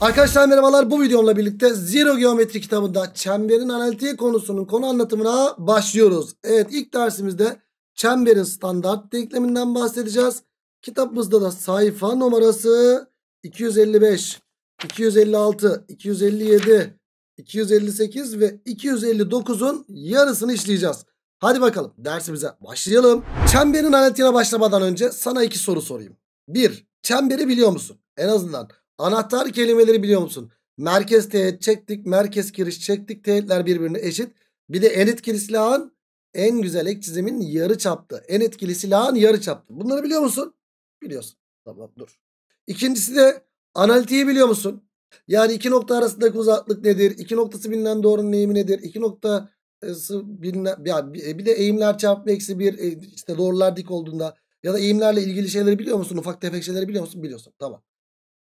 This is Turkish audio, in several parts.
Arkadaşlar merhabalar bu videomla birlikte Zero Geometri kitabında çemberin analitiği konusunun konu anlatımına başlıyoruz. Evet ilk dersimizde çemberin standart denkleminden bahsedeceğiz. Kitabımızda da sayfa numarası 255, 256, 257, 258 ve 259'un yarısını işleyeceğiz. Hadi bakalım dersimize başlayalım. Çemberin analitiğine başlamadan önce sana iki soru sorayım. 1. Çemberi biliyor musun? En azından Anahtar kelimeleri biliyor musun? Merkez teğet çektik. Merkez giriş çektik. Teğetler birbirine eşit. Bir de en etkili silahın en güzel ek çizimin yarı çaptı. En etkili silahın yarı çaptı. Bunları biliyor musun? Biliyorsun. Tamam dur. İkincisi de analitiği biliyor musun? Yani iki nokta arasındaki uzaklık nedir? İki noktası bilinen doğrunun eğimi nedir? İki noktası e, bilinen ya e, bir de eğimler çarpma eksi bir e, işte doğrular dik olduğunda ya da eğimlerle ilgili şeyleri biliyor musun? Ufak tefek şeyleri biliyor musun? Biliyorsun. Tamam.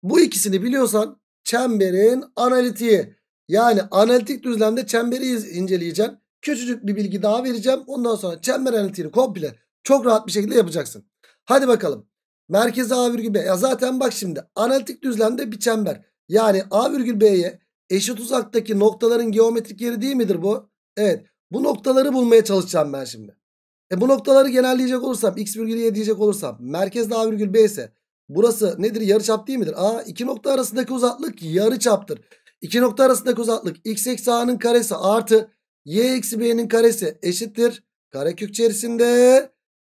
Bu ikisini biliyorsan çemberin analitiği yani analitik düzlemde çemberi inceleyeceksin. Küçücük bir bilgi daha vereceğim. Ondan sonra çember analitiğini komple çok rahat bir şekilde yapacaksın. Hadi bakalım. Merkez A virgül B. Ya zaten bak şimdi analitik düzlemde bir çember. Yani A virgül B'ye eşit uzaktaki noktaların geometrik yeri değil midir bu? Evet. Bu noktaları bulmaya çalışacağım ben şimdi. E bu noktaları genelleyecek olursam x virgül y diyecek olursam merkez A virgül B ise Burası nedir? Yarıçap değil midir? A iki nokta arasındaki uzaklık yarıçaptır. İki nokta arasındaki uzaklık x eksi a'nın karesi artı y eksi b'nin karesi eşittir. Karekök içerisinde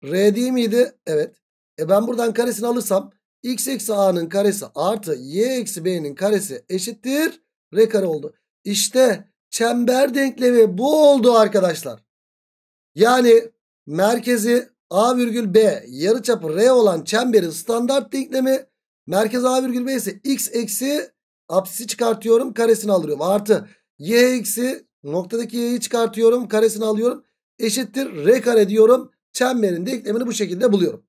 r değil miydi? Evet. E ben buradan karesini alırsam x eksi a'nın karesi artı y eksi b'nin karesi eşittir. R kare oldu. İşte çember denklemi bu oldu arkadaşlar. Yani merkezi A virgül B yarıçapı R olan çemberin standart denklemi merkez A virgül B ise x eksi apsisi çıkartıyorum karesini alıyorum. Artı y eksi noktadaki y'yi çıkartıyorum karesini alıyorum. Eşittir R kare diyorum. Çemberin denklemini bu şekilde buluyorum.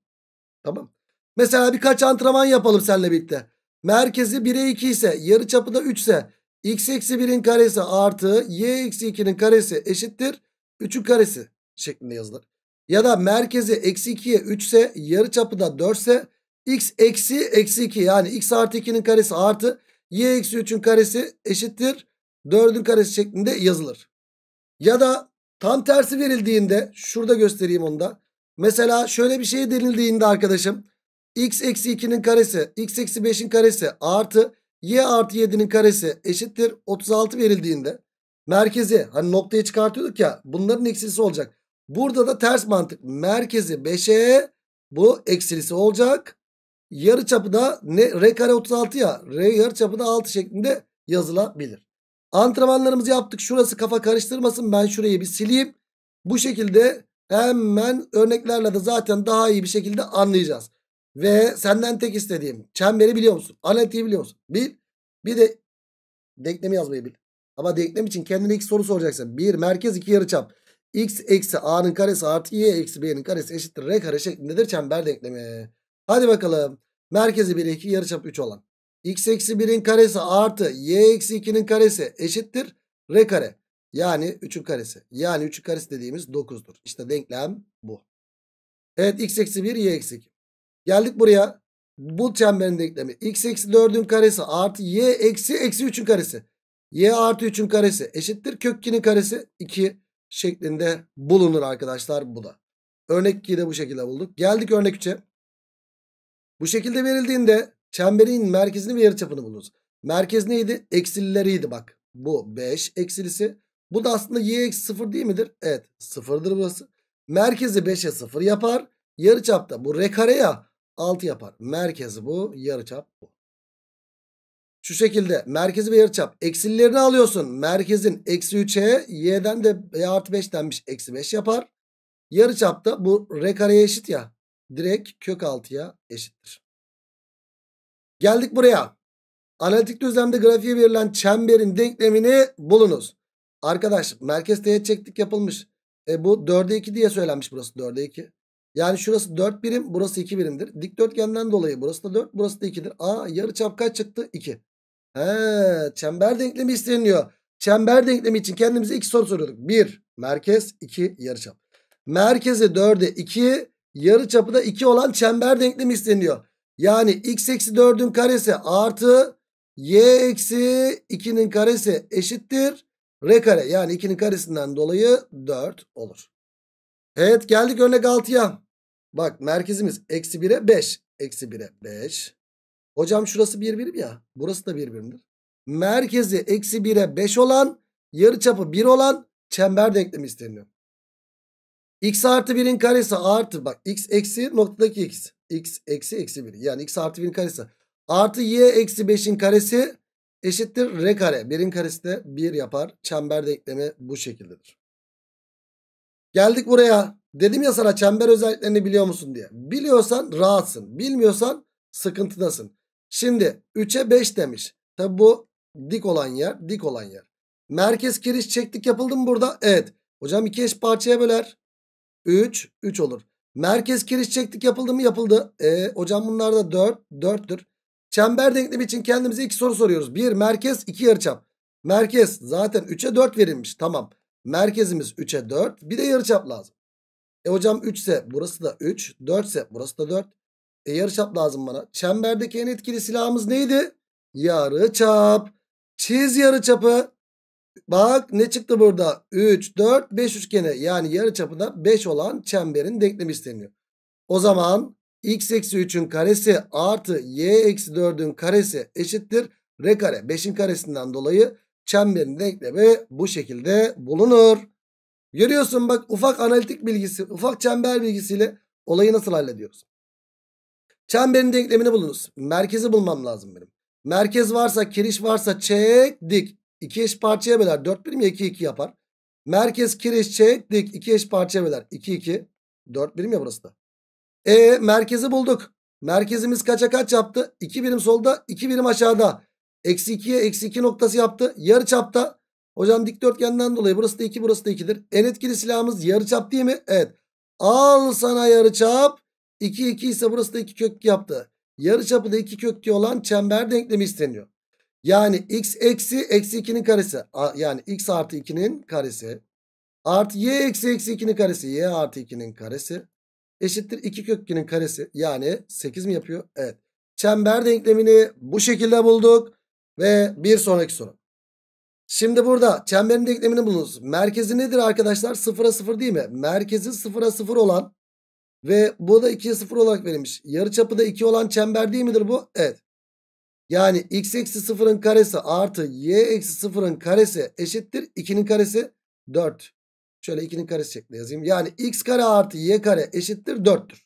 Tamam. Mesela birkaç antrenman yapalım seninle birlikte. Merkezi 1'e 2 ise yarıçapı da 3 ise x eksi 1'in karesi artı y eksi 2'nin karesi eşittir 3'ün karesi şeklinde yazılır ya da merkezi eksi 2'ye 3 ise yarı çapı da 4 ise x eksi eksi 2 yani x artı 2'nin karesi artı y eksi 3'ün karesi eşittir 4'ün karesi şeklinde yazılır. Ya da tam tersi verildiğinde şurada göstereyim onu da. Mesela şöyle bir şey denildiğinde arkadaşım x eksi 2'nin karesi x eksi 5'in karesi artı y artı 7'nin karesi eşittir 36 verildiğinde merkezi hani noktaya çıkartıyorduk ya bunların eksisi olacak. Burada da ters mantık. Merkezi 5'e bu eksilisi olacak. Yarı çapı da ne, R kare 36 ya. R yarı çapı da 6 şeklinde yazılabilir. Antrenmanlarımızı yaptık. Şurası kafa karıştırmasın. Ben şurayı bir sileyim. Bu şekilde hemen örneklerle de zaten daha iyi bir şekilde anlayacağız. Ve senden tek istediğim çemberi biliyor musun? Analitiği biliyor musun? Bil. Bir de denklemi yazmayı bil. Ama denklem için kendine iki soru soracaksın. Bir merkez iki yarıçap x eksi a'nın karesi artı y eksi b'nin karesi eşittir r kare şeklindedir çember denklemi. Hadi bakalım. Merkezi 1 2 yarıçap 3 olan x eksi 1'in karesi artı y eksi 2'nin karesi eşittir r kare. Yani 3'ün karesi. Yani 3'ün karesi dediğimiz 9'dur. İşte denklem bu. Evet x eksi 1 y eksi 2. Geldik buraya. Bu çemberin denklemi. x eksi 4'ün karesi artı y eksi eksi 3'ün karesi. y artı 3'ün karesi eşittir kök 2'nin karesi 2 şeklinde bulunur arkadaşlar bu da. Örnek 2'yi de bu şekilde bulduk. Geldik örnek 3'e. Bu şekilde verildiğinde çemberin merkezini ve yarıçapını buluruz. Merkez neydi? Eksilileriydi bak. Bu 5 eksilisi. Bu da aslında y eksi 0 değil midir? Evet 0'dır burası. Merkezi 5'e 0 yapar. Yarıçapta bu r kare ya 6 yapar. Merkezi bu yarıçap bu. Şu şekilde merkezi ve yarıçap eksilerini alıyorsun. Merkezin eksi 3'e y'den de e artı 5 denmiş eksi 5 yapar. Yarıçapta bu r kareye eşit ya. Direkt kök 6'ya eşittir. Geldik buraya. Analitik düzlemde grafiğe verilen çemberin denklemini bulunuz. Arkadaş merkez teğet çektik yapılmış. E bu 4'e 2 diye söylenmiş burası 4'e 2. Yani şurası 4 birim burası 2 birimdir. Dikdörtgenden dolayı burası da 4 burası da 2'dir. Aa yarı çap kaç çıktı? 2. He, çember denklemi isteniyor. Çember denklemi için kendimize iki soru soruyorduk. Bir merkez, iki yarıçap. Merkezi 4'e 2, yarıçapı da 2 olan çember denklemi isteniyor. Yani x eksi 4'ün karesi artı y eksi 2'nin karesi eşittir. R kare yani 2'nin karesinden dolayı 4 olur. Evet geldik örnek 6'ya. Bak merkezimiz eksi 1'e 5. Eksi 1'e 5. Hocam şurası bir birim ya. Burası da bir birimdir. Merkezi eksi 1'e 5 olan yarıçapı 1 olan çember denklemi isteniyor. X artı 1'in karesi artı bak x eksi noktadaki x. X eksi eksi 1 yani x artı 1'in karesi. Artı y eksi 5'in karesi eşittir r kare. 1'in karesi de 1 yapar. Çember denklemi bu şekildedir. Geldik buraya. Dedim ya sana çember özelliklerini biliyor musun diye. Biliyorsan rahatsın. Bilmiyorsan sıkıntıdasın. Şimdi 3'e 5 demiş. Tabi bu dik olan yer dik olan yer. Merkez kiriş çektik yapıldı mı burada? Evet. Hocam iki eş parçaya böler. 3 3 olur. Merkez kiriş çektik yapıldı mı? Yapıldı. E, hocam bunlar da 4 4'tür. Çember denklemi için kendimize iki soru soruyoruz. 1 merkez 2 yarıçap. Merkez zaten 3'e 4 verilmiş. Tamam. Merkezimiz 3'e 4. Bir de yarıçap lazım. E hocam 3 ise burası da 3. 4 ise burası da 4. E, yarıçap lazım bana. Çemberdeki en etkili silahımız neydi? Yarıçap. Çiz yarıçapı. Bak ne çıktı burada? 3, 4, 5 üçgeni. Yani yarıçapında 5 olan çemberin denklemi isteniyor. O zaman x eksi 3'ün karesi artı y eksi 4'ün karesi eşittir. R kare 5'in karesinden dolayı çemberin denklemi bu şekilde bulunur. Görüyorsun bak ufak analitik bilgisi, ufak çember bilgisiyle olayı nasıl hallediyoruz. Çemberin denklemini bulunuz. Merkezi bulmam lazım benim. Merkez varsa kiriş varsa çek dik. 2 eş parçaya böler. Dört birim ya iki iki yapar. Merkez kiriş çek dik. 2 eş parçaya böler. İki iki dört birim ya burası da. E merkezi bulduk. Merkezimiz kaça kaç yaptı? İki birim solda iki birim aşağıda. Eksi 2'ye eksi iki noktası yaptı. Yarı çapta. Hocam dikdörtgenden dolayı burası da iki, burası da 2'dir. En etkili silahımız yarı çap değil mi? Evet. Al sana yarı çap. 2 2 ise burası da 2 kök yaptı. Yarıçapı da 2 köklü olan çember denklemi isteniyor. Yani x eksi eksi 2'nin karesi. Yani x artı 2'nin karesi. Artı y eksi eksi 2'nin karesi. Y artı 2'nin karesi. Eşittir 2 kök 2'nin karesi. Yani 8 mi yapıyor? Evet. Çember denklemini bu şekilde bulduk. Ve bir sonraki soru. Şimdi burada çemberin denklemini bulunuz. Merkezi nedir arkadaşlar? Sıfıra 0 değil mi? Merkezi sıfıra 0 olan ve bu da 2'ye 0 olarak verilmiş. Yarıçapı da 2 olan çember değil midir bu? Evet. Yani x eksi 0'ın karesi artı y eksi 0'ın karesi eşittir. 2'nin karesi 4. Şöyle 2'nin karesi şeklinde yazayım. Yani x kare artı y kare eşittir 4'tür.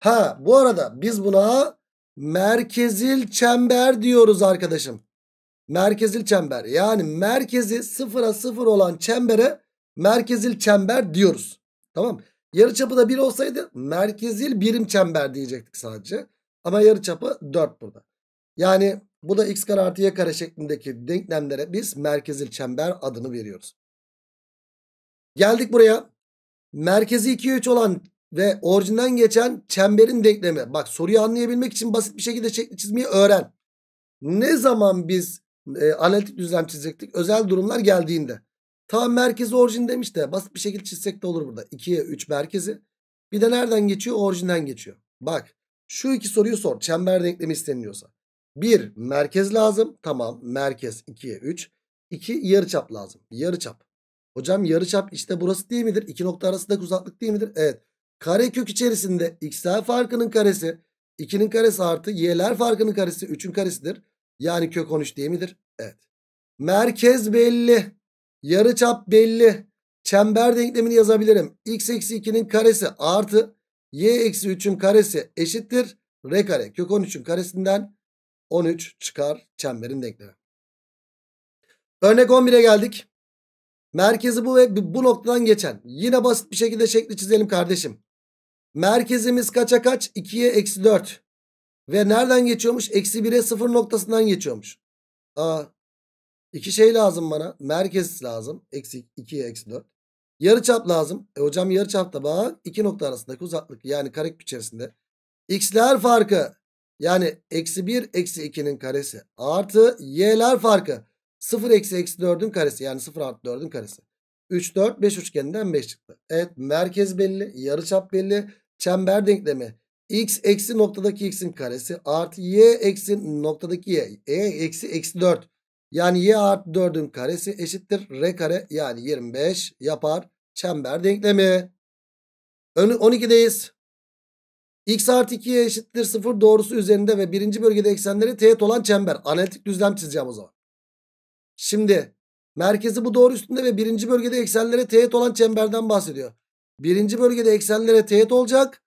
Ha bu arada biz buna merkezil çember diyoruz arkadaşım. Merkezil çember. Yani merkezi 0'a 0 olan çembere merkezil çember diyoruz. Tamam mı? Yarıçapı da 1 olsaydı merkezil birim çember diyecektik sadece. Ama yarıçapı 4 burada. Yani bu da x kare artı y kare şeklindeki denklemlere biz merkezil çember adını veriyoruz. Geldik buraya. Merkezi 2 3 olan ve orijinden geçen çemberin denklemi. Bak soruyu anlayabilmek için basit bir şekilde şekli çizmeyi öğren. Ne zaman biz e, analitik düzlem çizecektik? Özel durumlar geldiğinde. Tam merkezi orijin demiş de basit bir şekilde çizsek de olur burada. 2'ye 3 merkezi. Bir de nereden geçiyor? Orijinden geçiyor. Bak şu iki soruyu sor. Çember denklemi isteniliyorsa. 1 merkez lazım. Tamam merkez 2'ye 3. 2 yarıçap lazım. Yarıçap. Hocam yarıçap işte burası değil midir? İki nokta arasındaki uzaklık değil midir? Evet. Karekök içerisinde x'ler farkının karesi 2'nin karesi artı y'ler farkının karesi 3'ün karesidir. Yani kök 13 değil midir? Evet. Merkez belli. Yarıçap belli. Çember denklemini yazabilirim. X eksi 2'nin karesi artı y eksi 3'ün karesi eşittir. R kare. Kök 13'ün karesinden 13 çıkar çemberin denklemi. Örnek 11'e geldik. Merkezi bu ve bu noktadan geçen. Yine basit bir şekilde şekli çizelim kardeşim. Merkezimiz kaça kaç? 2'ye eksi 4. Ve nereden geçiyormuş? Eksi 1'e 0 noktasından geçiyormuş. Aa, İki şey lazım bana. Merkez lazım. Eksi 2'ye eksi 4. Yarıçap lazım. E hocam yarıçap da bak iki nokta arasındaki uzaklık yani karekök içerisinde. X'ler farkı yani eksi 1 eksi 2'nin karesi artı y'ler farkı 0 eksi eksi 4'ün karesi yani 0 artı 4'ün karesi. 3 4 5 üçgeninden 5 çıktı. Evet merkez belli yarıçap belli çember denklemi x eksi noktadaki x'in karesi artı y eksi noktadaki y e eksi eksi 4 yani y artı 4'ün karesi eşittir. R kare yani 25 yapar. Çember denklemi. 12'deyiz. X artı 2'ye eşittir 0 doğrusu üzerinde ve birinci bölgede eksenleri teğet olan çember. Analitik düzlem çizeceğim o zaman. Şimdi merkezi bu doğru üstünde ve birinci bölgede eksenlere teğet olan çemberden bahsediyor. Birinci bölgede eksenlere teğet olacak.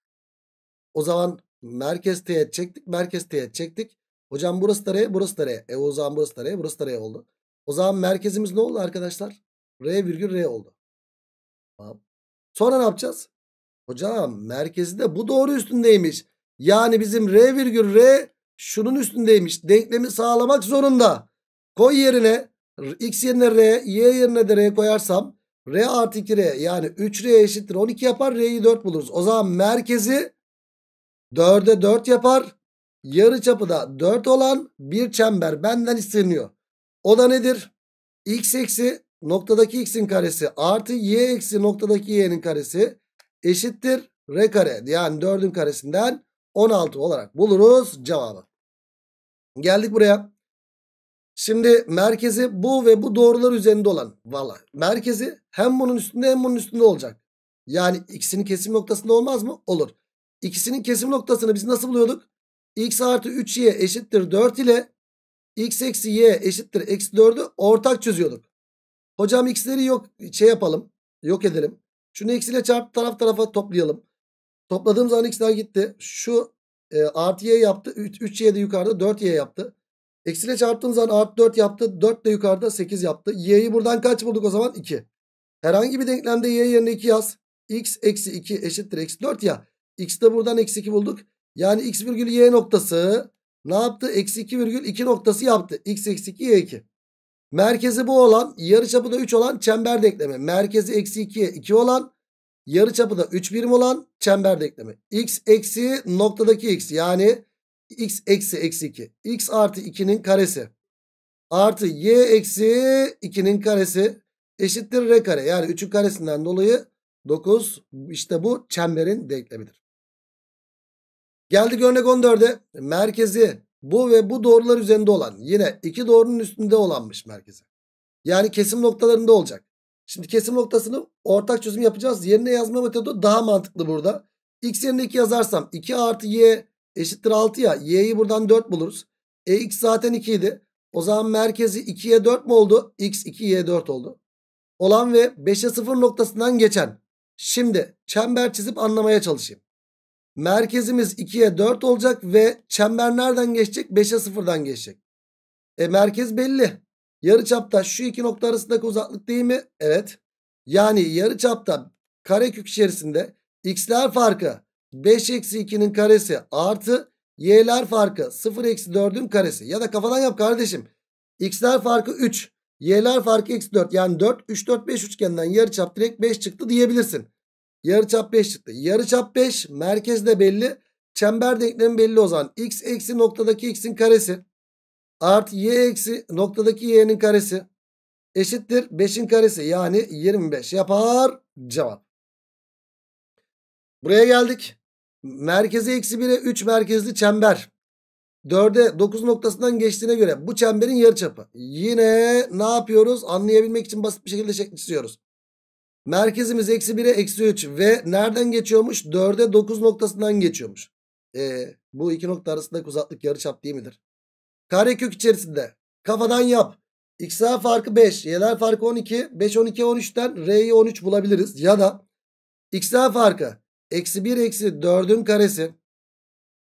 O zaman merkez teğet çektik. Merkez teğet çektik. Hocam burası da R, burası da R. E o zaman burası da R, burası da R oldu. O zaman merkezimiz ne oldu arkadaşlar? R virgül R oldu. Tamam. Sonra ne yapacağız? Hocam merkezi de bu doğru üstündeymiş. Yani bizim R virgül R şunun üstündeymiş. Denklemi sağlamak zorunda. Koy yerine x yerine R, y yerine de R koyarsam R artı 2R yani 3R eşittir 12 yapar. R'yi 4 buluruz. O zaman merkezi 4'e 4 yapar yarı çapı da 4 olan bir çember benden isteniyor. O da nedir? X eksi noktadaki x'in karesi artı y eksi noktadaki y'nin karesi eşittir r kare. Yani 4'ün karesinden 16 olarak buluruz cevabı. Geldik buraya. Şimdi merkezi bu ve bu doğrular üzerinde olan. Valla merkezi hem bunun üstünde hem bunun üstünde olacak. Yani ikisinin kesim noktasında olmaz mı? Olur. İkisinin kesim noktasını biz nasıl buluyorduk? x artı 3y eşittir 4 ile x eksi y eşittir eksi 4'ü ortak çözüyorduk. Hocam x'leri yok şey yapalım yok edelim. Şunu x ile çarp taraf tarafa toplayalım. Topladığım zaman x'ler gitti. Şu e, artı y yaptı 3y de yukarıda 4y yaptı. Eksi ile çarptığım zaman artı 4 yaptı 4 de yukarıda 8 yaptı. y'yi buradan kaç bulduk o zaman 2. Herhangi bir denklemde y yerine 2 yaz. x eksi 2 eşittir eksi 4 ya. x de buradan eksi 2 bulduk. Yani x virgül y noktası ne yaptı? Eksi 2 virgül 2 noktası yaptı. x eksi 2 y 2. Merkezi bu olan yarı çapı da 3 olan çember denklemi. Merkezi eksi 2'ye 2 olan yarı çapı da 3 birim olan çember denklemi. x eksi noktadaki x yani x eksi eksi 2. x artı 2'nin karesi artı y eksi 2'nin karesi eşittir r kare. Yani 3'ün karesinden dolayı 9 işte bu çemberin denklemidir. Geldik örnek 14'e. Merkezi bu ve bu doğrular üzerinde olan. Yine iki doğrunun üstünde olanmış merkezi. Yani kesim noktalarında olacak. Şimdi kesim noktasını ortak çözüm yapacağız. Yerine yazma metodu daha mantıklı burada. X yerine 2 yazarsam 2 artı y eşittir 6 ya. Y'yi buradan 4 buluruz. E x zaten 2 idi. O zaman merkezi 2'ye 4 mü oldu? X 2 y 4 oldu. Olan ve 5'e 0 noktasından geçen. Şimdi çember çizip anlamaya çalışayım. Merkezimiz 2'ye 4 olacak ve çember nereden geçecek? 5'e 0'dan geçecek. E merkez belli. Yarıçapta şu iki nokta arasındaki uzaklık değil mi? Evet. Yani yarıçapta karekök içerisinde x'ler farkı 5 eksi 2'nin karesi artı y'ler farkı 0 eksi 4'ün karesi. Ya da kafadan yap kardeşim. x'ler farkı 3. Y'ler farkı eksi 4. Yani 4, 3, 4, 5 üçgeninden yarıçap direkt 5 çıktı diyebilirsin. Yarı çap 5 çıktı. Yarı çap 5 merkez de belli. Çember denklemi belli o zaman. X eksi noktadaki x'in karesi. Artı y eksi noktadaki y'nin karesi. Eşittir 5'in karesi yani 25 yapar cevap. Buraya geldik. Merkezi eksi 1'e 3 merkezli çember. 4'e 9 noktasından geçtiğine göre bu çemberin yarıçapı. Yine ne yapıyoruz? Anlayabilmek için basit bir şekilde şekli çiziyoruz. Merkezimiz eksi 1'e eksi 3 ve nereden geçiyormuş? 4'e 9 noktasından geçiyormuş. E, bu iki nokta arasında uzaklık yarıçap değil midir? Karekök içerisinde kafadan yap. XA farkı 5, Y'ler farkı 12, 5 12 13'ten R'yi 13 bulabiliriz. Ya da XA farkı eksi 1 eksi 4'ün karesi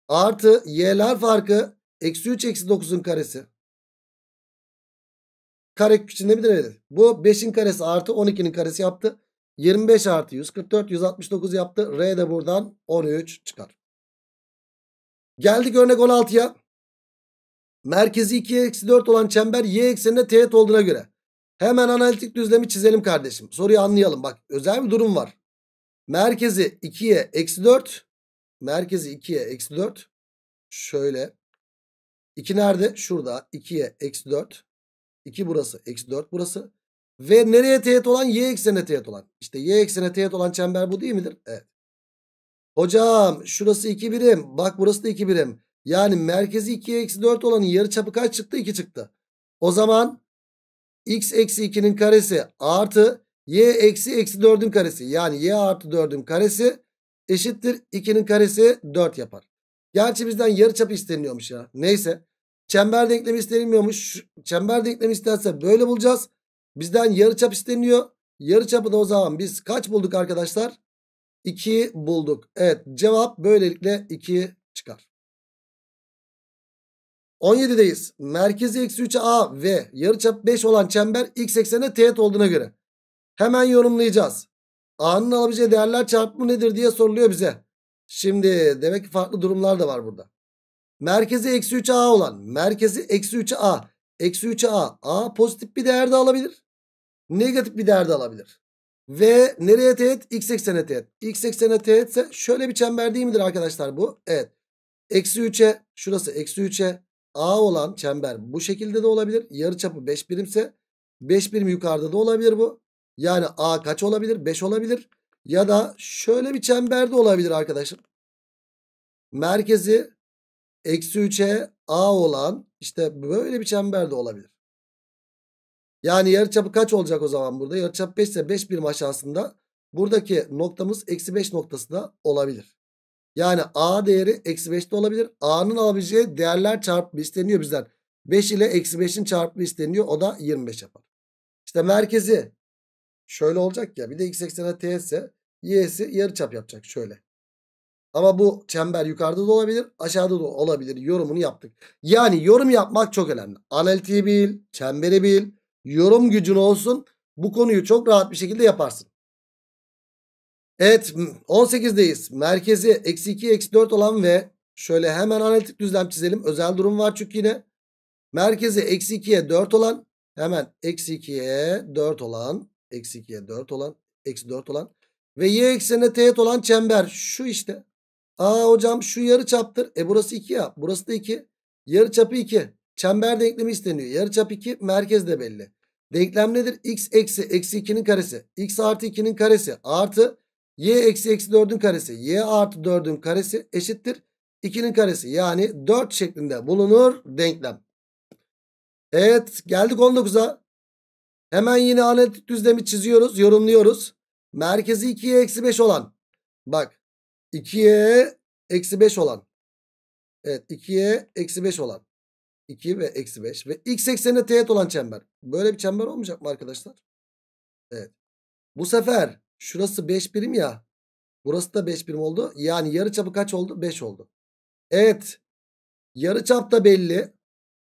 artı Y'ler farkı eksi 3 eksi 9'un karesi. Karekök içinde midir? Bu 5'in karesi artı 12'nin karesi yaptı. 25 artı 144 169 yaptı. R de buradan 13 çıkar. Geldik örnek 16'ya. Merkezi 2 eksi 4 olan çember y eksenine teğet olduğuna göre. Hemen analitik düzlemi çizelim kardeşim. Soruyu anlayalım. Bak özel bir durum var. Merkezi 2'ye eksi 4. Merkezi 2'ye eksi 4. Şöyle. 2 nerede? Şurada. 2'ye eksi 4. 2 burası. Eksi 4 burası. Ve nereye teğet olan? Y eksenine teğet olan. İşte y eksenine teğet olan çember bu değil midir? Evet. Hocam şurası 2 birim. Bak burası da 2 birim. Yani merkezi 2'ye eksi 4 olanın yarı çapı kaç çıktı? 2 çıktı. O zaman x eksi 2'nin karesi artı y eksi eksi 4'ün karesi. Yani y artı 4'ün karesi eşittir 2'nin karesi 4 yapar. Gerçi bizden yarı çapı isteniliyormuş ya. Neyse. Çember denklemi istenilmiyormuş. Çember denklemi isterse böyle bulacağız. Bizden yarıçap isteniyor. Yarıçapı da o zaman biz kaç bulduk arkadaşlar? 2 bulduk. Evet cevap böylelikle 2 çıkar. 17'deyiz. Merkezi eksi 3'e A ve yarıçap 5 olan çember x eksene teğet olduğuna göre. Hemen yorumlayacağız. A'nın alabileceği değerler çarpımı nedir diye soruluyor bize. Şimdi demek ki farklı durumlar da var burada. Merkezi eksi 3'e A olan merkezi eksi 3'e A. Eksi 3'e A. A pozitif bir değer de alabilir negatif bir değerde alabilir. Ve nereye teğet? X eksene teğet. X eksene teğetse şöyle bir çember değil midir arkadaşlar bu? Evet. Eksi 3'e şurası eksi 3'e A olan çember bu şekilde de olabilir. Yarı çapı 5 birimse 5 birim yukarıda da olabilir bu. Yani A kaç olabilir? 5 olabilir. Ya da şöyle bir çember de olabilir arkadaşlar. Merkezi eksi 3'e A olan işte böyle bir çember de olabilir. Yani yarıçapı kaç olacak o zaman burada? Yarıçap 5 ise 5 birim aşağısında. Buradaki noktamız eksi 5 noktası da olabilir. Yani A değeri eksi 5 de olabilir. A'nın alabileceği değerler çarpımı isteniyor bizden. 5 ile eksi 5'in çarpımı isteniyor. O da 25 yapar. İşte merkezi şöyle olacak ya. Bir de x eksene t ise y'si yarıçap yapacak şöyle. Ama bu çember yukarıda da olabilir aşağıda da olabilir yorumunu yaptık. Yani yorum yapmak çok önemli. Analitiği bil, çemberi bil, yorum gücün olsun. Bu konuyu çok rahat bir şekilde yaparsın. Evet 18'deyiz. Merkezi eksi 2 eksi 4 olan ve şöyle hemen analitik düzlem çizelim. Özel durum var çünkü yine. Merkezi eksi 2'ye 4 olan hemen eksi 2'ye 4 olan eksi 2'ye 4 olan eksi 4 olan ve y eksenine teğet olan çember şu işte. Aa hocam şu yarı çaptır. E burası 2 ya. Burası da 2. Yarı çapı 2. Çember denklemi isteniyor. Yarı çap 2 merkez de belli. Denklem nedir? X eksi eksi 2'nin karesi. X artı 2'nin karesi artı y eksi eksi 4'ün karesi. Y artı 4'ün karesi eşittir. 2'nin karesi yani 4 şeklinde bulunur denklem. Evet geldik 19'a. Hemen yine analitik düzlemi çiziyoruz yorumluyoruz. Merkezi 2'ye eksi 5 olan. Bak 2'ye eksi 5 olan. Evet 2'ye eksi 5 olan. 2 ve eksi 5 ve x eksenine teğet olan çember. Böyle bir çember olmayacak mı arkadaşlar? Evet. Bu sefer şurası 5 birim ya. Burası da 5 birim oldu. Yani yarı çapı kaç oldu? 5 oldu. Evet. Yarı çap da belli.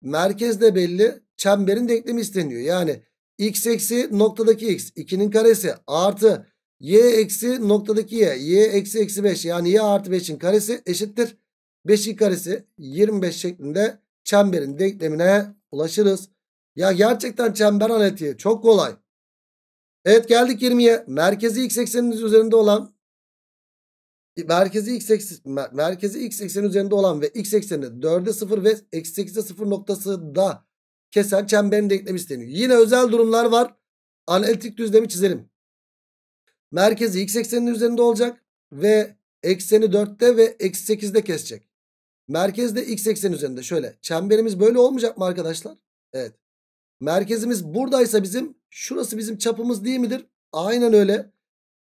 Merkez de belli. Çemberin denklemi isteniyor. Yani x eksi noktadaki x 2'nin karesi artı y eksi noktadaki y. y eksi eksi 5 yani y artı 5'in karesi eşittir. 5'in karesi 25 şeklinde çemberin denklemine ulaşırız. Ya gerçekten çember analitiği çok kolay. Evet geldik 20'ye. Merkezi x ekseniniz üzerinde olan merkezi x ekseni merkezi x eksen üzerinde olan ve x ekseni 4'e 0 ve eksi 8'e 0 noktası da kesen çemberin denklemi isteniyor. Yine özel durumlar var. Analitik düzlemi çizelim. Merkezi x ekseninin üzerinde olacak ve ekseni 4'te ve eksi 8'de kesecek. Merkezde x eksen üzerinde şöyle. Çemberimiz böyle olmayacak mı arkadaşlar? Evet. Merkezimiz buradaysa bizim şurası bizim çapımız değil midir? Aynen öyle.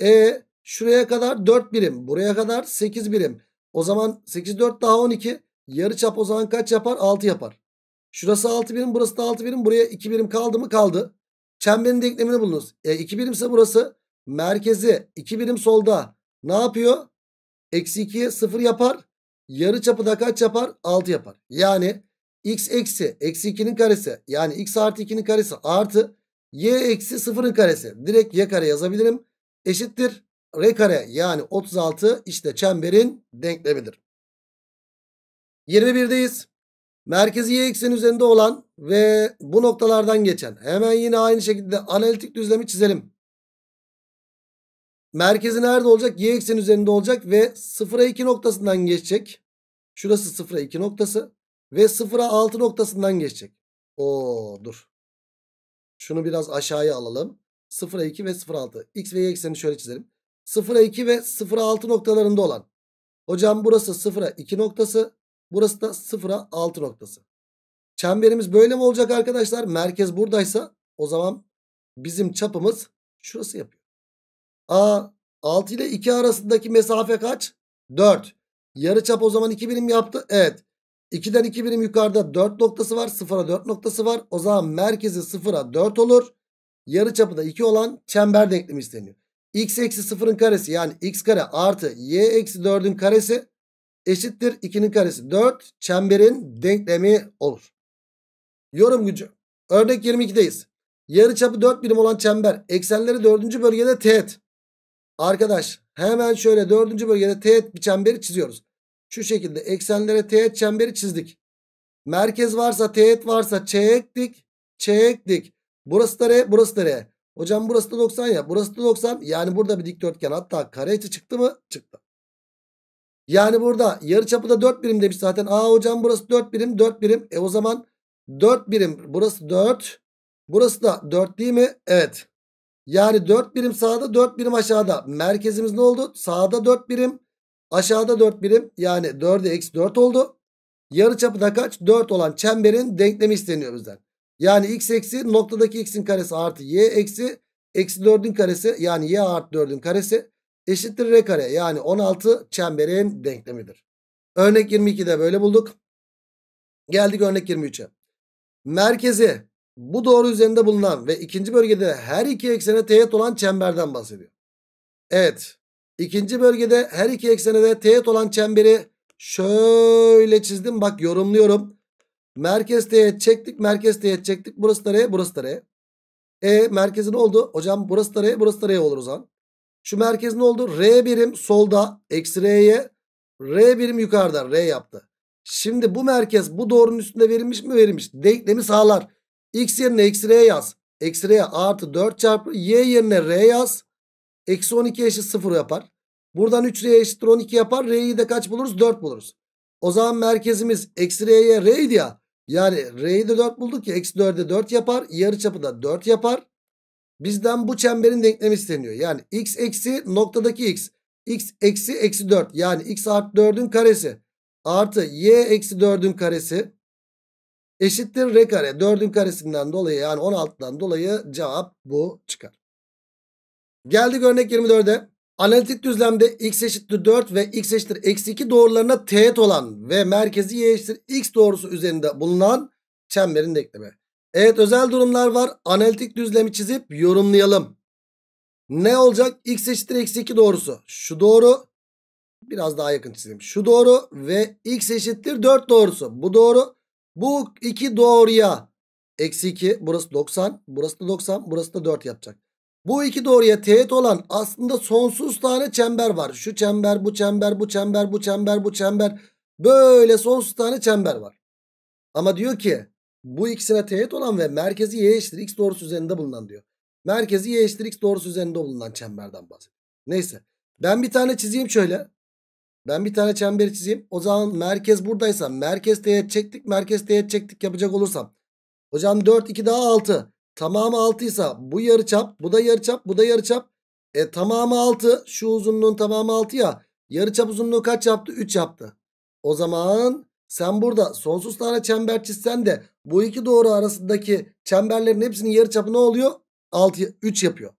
E şuraya kadar 4 birim. Buraya kadar 8 birim. O zaman 8 4 daha 12. Yarı çap o zaman kaç yapar? 6 yapar. Şurası 6 birim burası da 6 birim. Buraya 2 birim kaldı mı? Kaldı. Çemberin denklemini bulunuz. E 2 birimse burası. Merkezi 2 birim solda. Ne yapıyor? Eksi 2'ye 0 yapar yarı çapı da kaç yapar? 6 yapar. Yani x eksi eksi 2'nin karesi yani x artı 2'nin karesi artı y eksi 0'ın karesi. Direkt y kare yazabilirim. Eşittir r kare yani 36 işte çemberin denklemidir. 21'deyiz. Merkezi y ekseni üzerinde olan ve bu noktalardan geçen. Hemen yine aynı şekilde analitik düzlemi çizelim. Merkezi nerede olacak? Y ekseni üzerinde olacak ve 0'a 2 noktasından geçecek. Şurası 0'a 2 noktası ve 0'a 6 noktasından geçecek. O dur. Şunu biraz aşağıya alalım. 0'a 2 ve 0'a 6. X ve Y ekseni şöyle çizelim. 0'a 2 ve 0'a 6 noktalarında olan. Hocam burası 0'a 2 noktası. Burası da 0'a 6 noktası. Çemberimiz böyle mi olacak arkadaşlar? Merkez buradaysa o zaman bizim çapımız şurası yapıyor. A 6 ile 2 arasındaki mesafe kaç? 4. Yarı çap o zaman 2 birim yaptı. Evet. 2'den 2 birim yukarıda 4 noktası var. 0'a 4 noktası var. O zaman merkezi 0'a 4 olur. Yarı çapı da 2 olan çember denklemi isteniyor. x eksi 0'ın karesi yani x kare artı y eksi 4'ün karesi eşittir 2'nin karesi 4 çemberin denklemi olur. Yorum gücü. Örnek 22'deyiz. Yarı çapı 4 birim olan çember eksenleri 4. bölgede teğet. Arkadaş hemen şöyle dördüncü bölgede teğet bir çemberi çiziyoruz. Şu şekilde eksenlere teğet çemberi çizdik. Merkez varsa teğet varsa çektik. Çektik. Burası da R burası da R. Hocam burası da 90 ya burası da 90. Yani burada bir dikdörtgen hatta kare içi çıktı mı? Çıktı. Yani burada yarıçapı da 4 birim demiş zaten. Aa hocam burası 4 birim 4 birim. E o zaman 4 birim burası 4. Burası da 4 değil mi? Evet. Yani 4 birim sağda 4 birim aşağıda. Merkezimiz ne oldu? Sağda 4 birim. Aşağıda 4 birim. Yani 4'e eksi 4 oldu. Yarı çapı da kaç? 4 olan çemberin denklemi isteniyor bizden. Yani x eksi noktadaki x'in karesi artı y eksi eksi 4'ün karesi yani y artı 4'ün karesi eşittir r kare. Yani 16 çemberin denklemidir. Örnek 22'de böyle bulduk. Geldik örnek 23'e. Merkezi bu doğru üzerinde bulunan ve ikinci bölgede her iki eksene teğet olan çemberden bahsediyor. Evet. İkinci bölgede her iki eksene de teğet olan çemberi şöyle çizdim. Bak yorumluyorum. Merkez teğet çektik. Merkez teğet çektik. Burası da R. Burası da R. E merkezi ne oldu? Hocam burası da R. Burası da R olur o zaman. Şu merkez ne oldu? R birim solda. Eksi R'ye. R birim yukarıda. R yaptı. Şimdi bu merkez bu doğrunun üstünde verilmiş mi? Verilmiş. Denklemi sağlar. X yerine eksi R yaz. Eksi R artı 4 çarpı Y yerine R yaz. Eksi 12 eşit 0 yapar. Buradan 3R eşittir 12 yapar. R'yi de kaç buluruz? 4 buluruz. O zaman merkezimiz eksi R'ye R idi ya. Yani R'yi de 4 bulduk ya. Eksi 4'e 4 yapar. Yarı çapı da 4 yapar. Bizden bu çemberin denklemi isteniyor. Yani x eksi noktadaki x. x eksi eksi 4. Yani x artı 4'ün karesi. Artı y eksi 4'ün karesi eşittir r kare. 4'ün karesinden dolayı yani 16'dan dolayı cevap bu çıkar. Geldik örnek 24'e. Analitik düzlemde x eşittir 4 ve x eşittir eksi 2 doğrularına teğet olan ve merkezi y eşittir x doğrusu üzerinde bulunan çemberin denklemi. Evet özel durumlar var. Analitik düzlemi çizip yorumlayalım. Ne olacak? x eşittir eksi 2 doğrusu. Şu doğru. Biraz daha yakın çizeyim. Şu doğru ve x eşittir 4 doğrusu. Bu doğru. Bu iki doğruya eksi 2 burası 90 burası da 90 burası da 4 yapacak. Bu iki doğruya teğet olan aslında sonsuz tane çember var. Şu çember bu çember bu çember bu çember bu çember böyle sonsuz tane çember var. Ama diyor ki bu ikisine teğet olan ve merkezi y eşittir x doğrusu üzerinde bulunan diyor. Merkezi y eşittir x doğrusu üzerinde bulunan çemberden bahsediyor. Neyse ben bir tane çizeyim şöyle. Ben bir tane çember çizeyim. O zaman merkez buradaysa merkez teğet çektik. Merkez teğet çektik yapacak olursam. Hocam 4 2 daha 6. Tamamı 6 ise bu yarıçap, bu da yarıçap, bu da yarıçap. E tamamı 6. Şu uzunluğun tamamı 6 ya. Yarıçap uzunluğu kaç yaptı? 3 yaptı. O zaman sen burada sonsuz tane çember çizsen de bu iki doğru arasındaki çemberlerin hepsinin yarıçapı ne oluyor? 6 3 yapıyor.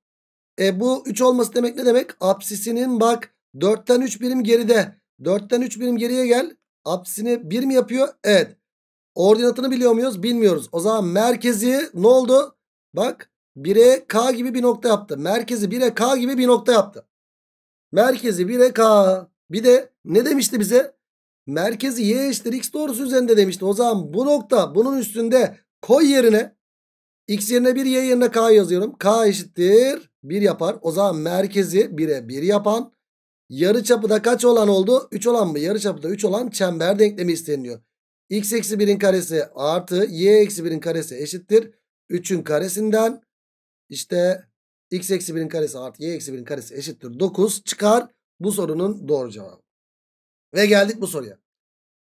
E bu 3 olması demek ne demek? Apsisinin bak 4'ten 3 birim geride. 4'ten 3 birim geriye gel. Apsini 1 mi yapıyor? Evet. Ordinatını biliyor muyuz? Bilmiyoruz. O zaman merkezi ne oldu? Bak 1'e K gibi bir nokta yaptı. Merkezi 1'e K gibi bir nokta yaptı. Merkezi 1'e K. Bir de ne demişti bize? Merkezi Y eşittir X doğrusu üzerinde demişti. O zaman bu nokta bunun üstünde koy yerine. X yerine 1 Y yerine K yazıyorum. K eşittir 1 yapar. O zaman merkezi 1'e 1 yapan Yarı çapı da kaç olan oldu? 3 olan mı? Yarı çapı da 3 olan çember denklemi isteniyor. X eksi 1'in karesi artı Y eksi 1'in karesi eşittir. 3'ün karesinden işte X eksi 1'in karesi artı Y eksi 1'in karesi eşittir. 9 çıkar. Bu sorunun doğru cevabı. Ve geldik bu soruya.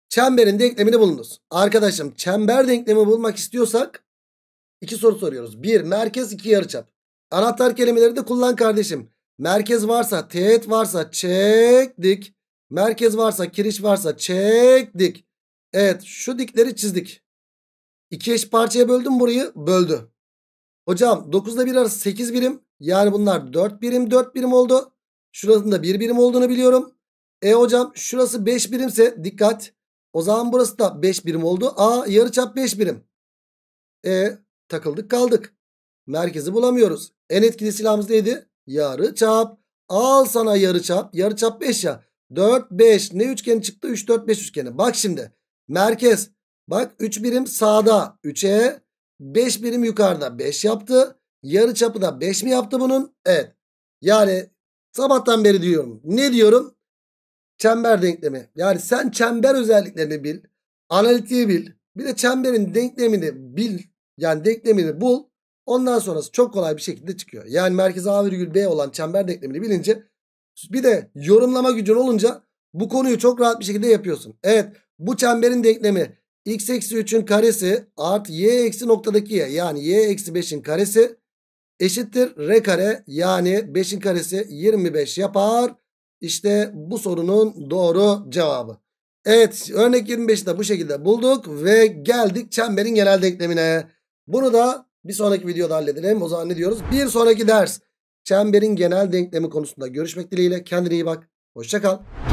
Çemberin denklemini bulunuz. Arkadaşım çember denklemi bulmak istiyorsak iki soru soruyoruz. Bir merkez iki yarıçap. Anahtar kelimeleri de kullan kardeşim. Merkez varsa teğet varsa çektik. Merkez varsa kiriş varsa çektik. Evet şu dikleri çizdik. İki eş parçaya böldüm burayı. Böldü. Hocam 9 ile 1 arası 8 birim. Yani bunlar 4 birim 4 birim oldu. Şurasının da 1 birim olduğunu biliyorum. E hocam şurası 5 birimse dikkat. O zaman burası da 5 birim oldu. A yarıçap 5 birim. E takıldık kaldık. Merkezi bulamıyoruz. En etkili silahımız neydi? yarı çap. Al sana yarı çap. Yarı çap 5 ya. 4 5 ne üçgeni çıktı? 3 4 5 üçgeni. Bak şimdi. Merkez. Bak 3 birim sağda 3'e 5 birim yukarıda 5 yaptı. Yarı çapı da 5 mi yaptı bunun? Evet. Yani sabahtan beri diyorum. Ne diyorum? Çember denklemi. Yani sen çember özelliklerini bil. Analitiği bil. Bir de çemberin denklemini bil. Yani denklemini bul. Ondan sonrası çok kolay bir şekilde çıkıyor. Yani merkez A virgül B olan çember denklemini bilince bir de yorumlama gücün olunca bu konuyu çok rahat bir şekilde yapıyorsun. Evet bu çemberin denklemi x eksi 3'ün karesi artı y eksi noktadaki y yani y eksi 5'in karesi eşittir r kare yani 5'in karesi 25 yapar. İşte bu sorunun doğru cevabı. Evet örnek 25'i de bu şekilde bulduk ve geldik çemberin genel denklemine. Bunu da bir sonraki videoda halledelim. O zaman ne diyoruz? Bir sonraki ders çemberin genel denklemi konusunda görüşmek dileğiyle. Kendine iyi bak. Hoşçakal.